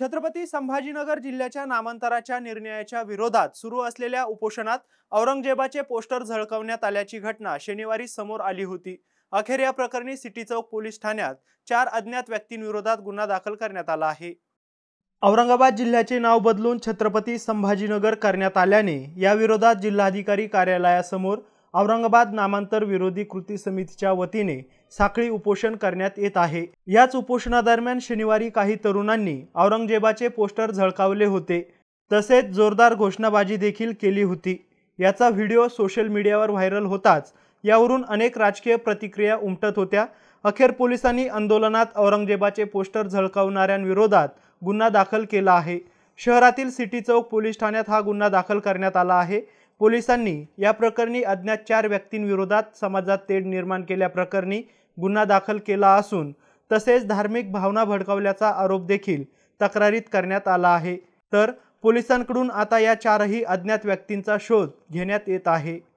छत्रपती संभाजीनगर जिल्ह्याच्या नामांतराच्या निर्णयाच्या विरोधात सुरू असलेल्या उपोषणात औरंगजेबाचे पोस्टर झळकवण्यात आल्याची घटना शनिवारी समोर आली होती अखेर या प्रकरणी सिटी चौक पोलीस ठाण्यात चार अज्ञात व्यक्तींविरोधात गुन्हा दाखल करण्यात आला आहे औरंगाबाद जिल्ह्याचे नाव बदलून छत्रपती संभाजीनगर करण्यात आल्याने या विरोधात जिल्हाधिकारी कार्यालयासमोर औरंगाबाद नामांतर विरोधी कृती समितीच्या वतीने साखळी उपोषण करण्यात येत आहे याच उपोषणादरम्यान शनिवारी काही तरुणांनी औरंगजेबाचे पोस्टर झळकावले होते तसेच जोरदार घोषणाबाजी देखील केली होती याचा व्हिडिओ सोशल मीडियावर व्हायरल होताच यावरून अनेक राजकीय प्रतिक्रिया उमटत होत्या अखेर पोलिसांनी आंदोलनात औरंगजेबाचे पोस्टर झळकावणाऱ्यांविरोधात गुन्हा दाखल केला आहे शहरातील सिटी चौक पोलीस ठाण्यात हा गुन्हा दाखल करण्यात आला आहे पोलिसांनी या प्रकरणी अज्ञात चार व्यक्तींविरोधात समाजात तेढ निर्माण केल्याप्रकरणी गुन्हा दाखल केला असून तसेच धार्मिक भावना भडकावल्याचा आरोप देखील तक्रारीत करण्यात आला आहे तर पोलिसांकडून आता या चारही अज्ञात व्यक्तींचा शोध घेण्यात येत आहे